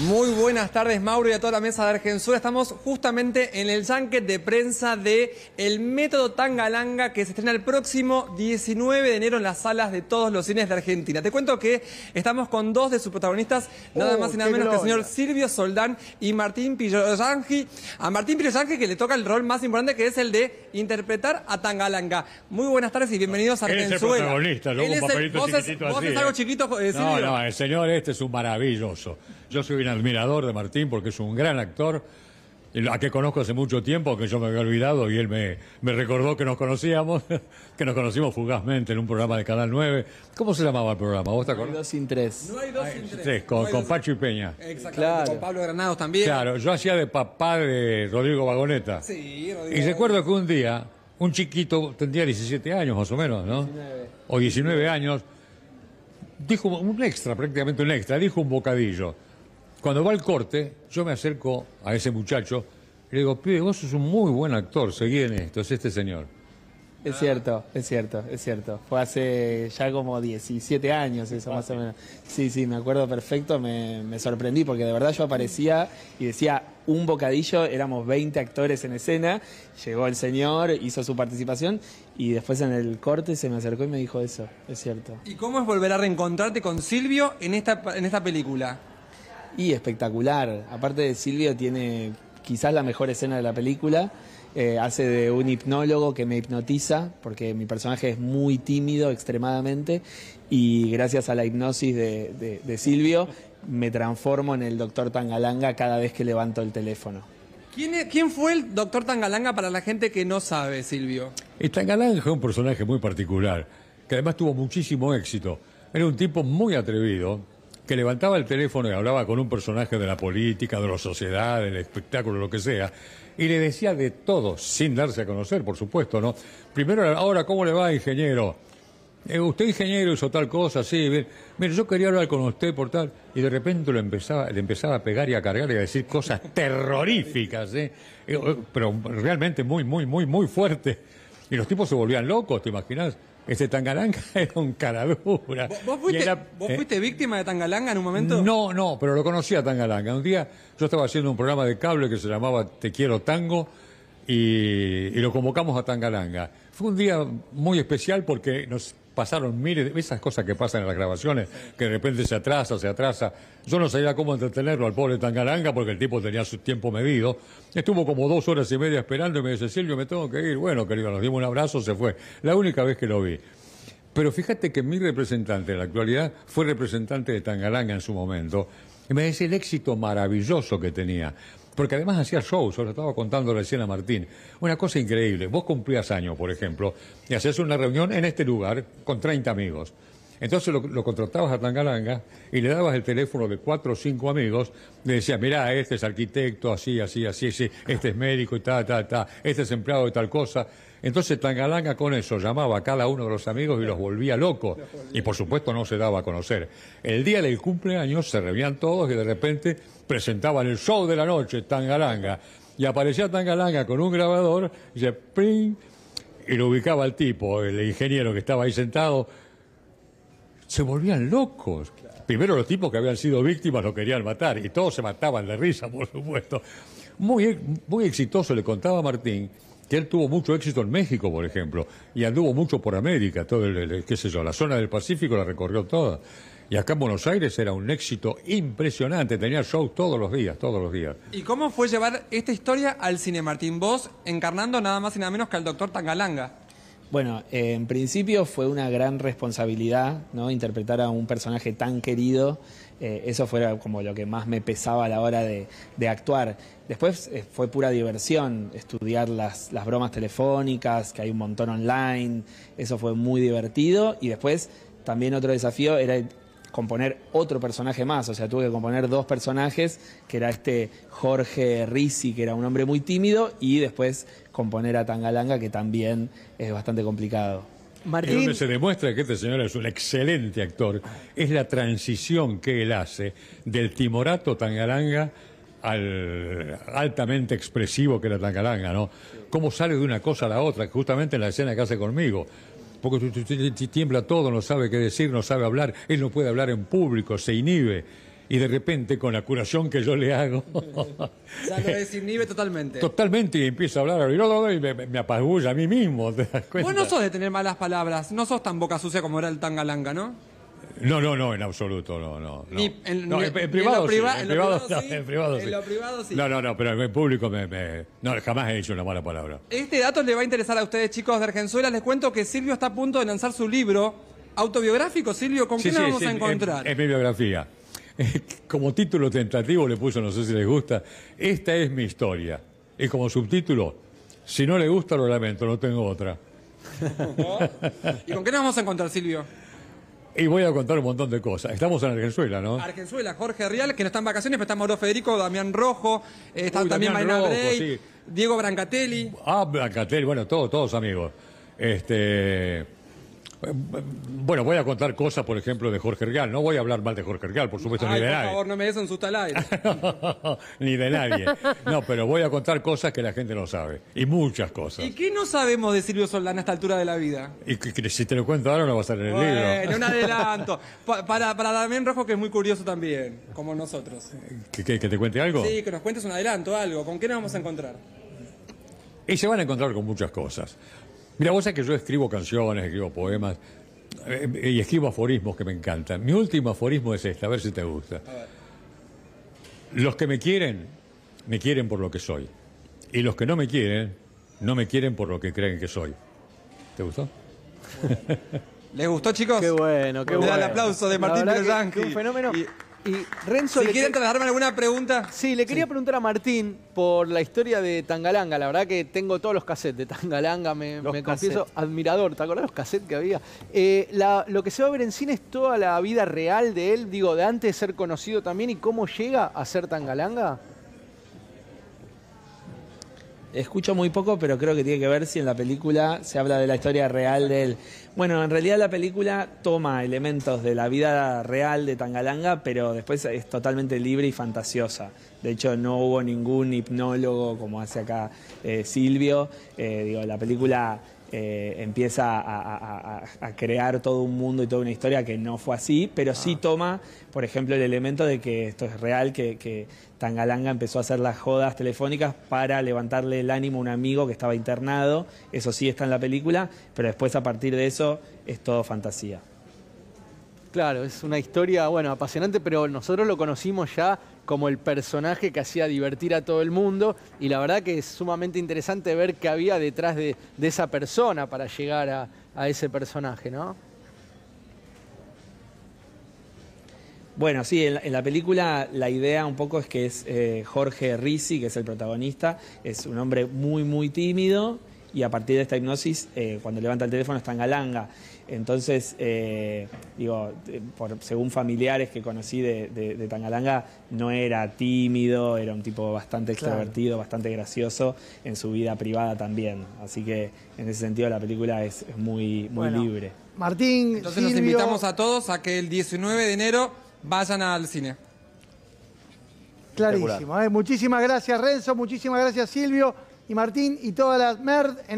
Muy buenas tardes, Mauro, y a toda la mesa de Argensura. Estamos justamente en el Yanque de prensa de El Método Tangalanga, que se estrena el próximo 19 de enero en las salas de todos los cines de Argentina. Te cuento que estamos con dos de sus protagonistas, nada oh, más y nada menos que el señor Silvio Soldán y Martín Piroyangi. A Martín Piroyangi que le toca el rol más importante, que es el de interpretar a Tangalanga. Muy buenas tardes y bienvenidos a Argenzuela. Él es protagonista, papelito algo ¿eh? chiquito, eh, No, no, el señor este es un maravilloso. Yo soy admirador de Martín porque es un gran actor, a que conozco hace mucho tiempo, que yo me había olvidado y él me, recordó que nos conocíamos, que nos conocimos fugazmente en un programa de Canal 9. ¿Cómo se llamaba el programa? ¿Vos te acordás? No hay dos sin tres. No hay dos con, Pacho y Peña. Exactamente, con Pablo Granados también. Claro, yo hacía de papá de Rodrigo Vagoneta. Sí, Rodrigo. Y recuerdo que un día, un chiquito, tendría 17 años más o menos, ¿no? O 19 años, dijo un extra, prácticamente un extra, dijo un bocadillo. Cuando va al corte, yo me acerco a ese muchacho y le digo, pibe, vos sos un muy buen actor, seguí en esto, es este señor. Es cierto, es cierto, es cierto. Fue hace ya como 17 años eso, más o menos. Sí, sí, me acuerdo perfecto, me, sorprendí porque de verdad yo aparecía y decía un bocadillo, éramos 20 actores en escena, llegó el señor, hizo su participación y después en el corte se me acercó y me dijo eso, es cierto. ¿Y cómo es volver a reencontrarte con Silvio en esta, en esta película? Y espectacular. Aparte de Silvio, tiene quizás la mejor escena de la película. Eh, hace de un hipnólogo que me hipnotiza, porque mi personaje es muy tímido extremadamente, y gracias a la hipnosis de, Silvio me transformo en el doctor Tangalanga cada vez que levanto el teléfono. ¿Quién, ¿Quién fue el doctor Tangalanga para la gente que no sabe, Silvio? El Tangalanga fue un personaje muy particular, que además tuvo muchísimo éxito. Era un tipo muy atrevido, que levantaba el teléfono y hablaba con un personaje de la política, de la sociedad, del espectáculo, lo que sea, y le decía de todo, sin darse a conocer, por supuesto, ¿no? Primero, ahora, ¿cómo le va, ingeniero? Eh, usted, ingeniero, hizo tal cosa, sí, bien. Mire, yo quería hablar con usted por tal, y de repente lo empezaba, le empezaba a pegar y a cargar y a decir cosas terroríficas, ¿eh? ¿eh? Pero realmente muy, muy, muy, muy fuerte. Y los tipos se volvían locos, ¿te imaginas? Este Tangalanga era un caradura. ¿Vos, eh, fuiste, víctima de Tangalanga en un momento? No, no, pero lo conocí a Tangalanga. Un día yo estaba haciendo un programa de cable que se llamaba Te Quiero Tango y, y lo convocamos a Tangalanga. Fue un día muy especial porque nos pasaron miles de esas cosas que pasan en las grabaciones, que de repente se atrasa, se atrasa. Yo no sabía cómo entretenerlo al pobre Tangaranga porque el tipo tenía su tiempo medido. Estuvo como dos horas y media esperando y me dice, Silvio, me tengo que ir. Bueno, querido, nos dimos un abrazo, se fue. La única vez que lo vi. Pero fíjate que mi representante en la actualidad fue representante de Tangaranga en su momento. Y me dice el éxito maravilloso que tenía porque además hacía shows, os lo estaba contando recién a Martín. Una cosa increíble, vos cumplías años, por ejemplo, y hacías una reunión en este lugar con 30 amigos. Entonces lo, contratabas a Tangalanga y le dabas el teléfono de cuatro o cinco amigos, le decías, mirá, este es arquitecto, así, así, así, así, este es médico y ta, ta, ta, este es empleado de tal cosa. Entonces Tangalanga con eso llamaba a cada uno de los amigos y los volvía locos. Y por supuesto no se daba a conocer. El día del cumpleaños se reunían todos y de repente presentaban el show de la noche, Tangalanga. Y aparecía Tangalanga con un grabador y se y lo ubicaba el tipo, el ingeniero que estaba ahí sentado. Se volvían locos. Primero los tipos que habían sido víctimas lo querían matar y todos se mataban de risa, por supuesto. Muy, muy exitoso, le contaba Martín, que él tuvo mucho éxito en México, por ejemplo, y anduvo mucho por América, todo el, qué sé yo, la zona del Pacífico la recorrió toda. Y acá en Buenos Aires era un éxito impresionante, tenía shows todos los días, todos los días. ¿Y cómo fue llevar esta historia al cine, Martín? Vos encarnando nada más y nada menos que al doctor Tangalanga. Bueno, en principio fue una gran responsabilidad, ¿no? Interpretar a un personaje tan querido. Eh, eso fue como lo que más me pesaba a la hora de, actuar. Después eh, fue pura diversión, estudiar las, las, bromas telefónicas, que hay un montón online. Eso fue muy divertido. Y después también otro desafío era componer otro personaje más, o sea, tuve que componer dos personajes, que era este Jorge Risi, que era un hombre muy tímido, y después componer a Tangalanga, que también es bastante complicado. Y donde se demuestra que este señor es un excelente actor, es la transición que él hace del timorato Tangalanga al altamente expresivo que era Tangalanga, ¿no? Cómo sale de una cosa a la otra, justamente en la escena que hace conmigo porque tiembla todo, no sabe qué decir, no sabe hablar, él no puede hablar en público, se inhibe. Y de repente, con la curación que yo le hago. Ya desinhibe totalmente. Totalmente, y empieza a hablar. Y me, apagulla a mí mismo, Vos no sos de tener malas palabras, no sos tan boca sucia como era el tangalanga, ¿no? No, no, no, en absoluto, no, no. en, privado, sí, en privado, sí, privado sí. No, no, no, pero en público me, no, jamás he dicho una mala palabra. Este dato le va a interesar a ustedes, chicos de Argenzuela. Les cuento que Silvio está a punto de lanzar su libro autobiográfico. Silvio, ¿con qué nos vamos a encontrar? Es, mi biografía. Como título tentativo le puso, no sé si les gusta, Esta es mi historia. Es como subtítulo, si no le gusta lo lamento, no tengo otra. ¿Y con qué nos vamos a encontrar, Silvio? Y voy a contar un montón de cosas. Estamos en Argenzuela, ¿no? Argenzuela, Jorge Real, que no está en vacaciones, pero está Mauro Federico, Damián Rojo, eh, está también Marina Gray, Diego Brancatelli. Ah, Brancatelli, bueno, todos, todos amigos. Este. Bueno, voy a contar cosas, por ejemplo, de Jorge Regal. No voy a hablar mal de Jorge Regal, por supuesto, ni de por nadie. Por favor, no me des en su tal ni de nadie. No, pero voy a contar cosas que la gente no sabe. Y muchas cosas. ¿Y qué no sabemos de Silvio Soldán a esta altura de la vida? Y que, si te lo cuento ahora no va a estar en el libro. Bueno, un adelanto. para, para Damián Rojo, que es muy curioso también, como nosotros. ¿Que, que te cuente algo? Sí, que nos cuentes un adelanto, algo. ¿Con qué nos vamos a encontrar? Y se van a encontrar con muchas cosas. Mira, vos sabés que yo escribo canciones, escribo poemas eh, y escribo aforismos que me encantan. Mi último aforismo es este, a ver si te gusta. Los que me quieren, me quieren por lo que soy. Y los que no me quieren, no me quieren por lo que creen que soy. ¿Te gustó? ¿Les gustó, chicos? Qué bueno, qué bueno. da el aplauso de Martín Perolán. Un fenómeno. Y Renzo, si quieren trasladarme alguna pregunta. Sí, le quería preguntar a Martín por la historia de Tangalanga. La verdad que tengo todos los cassettes de Tangalanga, me, confieso, admirador. ¿Te acordás los cassettes que había? Eh, lo que se va a ver en cine es toda la vida real de él, digo, de antes de ser conocido también y cómo llega a ser Tangalanga escucho muy poco, pero creo que tiene que ver si en la película se habla de la historia real de él. Bueno, en realidad la película toma elementos de la vida real de Tangalanga, pero después es totalmente libre y fantasiosa. De hecho, no hubo ningún hipnólogo como hace acá eh, Silvio. Eh, digo, la película eh, empieza a, crear todo un mundo y toda una historia que no fue así, pero sí ah. toma, por ejemplo, el elemento de que esto es real, que, que, Tangalanga empezó a hacer las jodas telefónicas para levantarle el ánimo a un amigo que estaba internado, eso sí está en la película, pero después a partir de eso es todo fantasía. Claro, es una historia, bueno, apasionante, pero nosotros lo conocimos ya como el personaje que hacía divertir a todo el mundo y la verdad que es sumamente interesante ver qué había detrás de, esa persona para llegar a, ese personaje, ¿no? Bueno, sí, en la, película la idea un poco es que es eh, Jorge Risi, que es el protagonista, es un hombre muy, muy tímido y a partir de esta hipnosis, eh, cuando levanta el teléfono es Tangalanga. Entonces, eh, digo, eh, según familiares que conocí de, Tangalanga, no era tímido, era un tipo bastante extrovertido, bastante gracioso en su vida privada también. Así que en ese sentido la película es, muy, muy libre. Martín, entonces invitamos a todos a que el 19 de enero vayan al cine. Clarísimo. Muchísimas gracias Renzo, muchísimas gracias Silvio y Martín y toda la MERD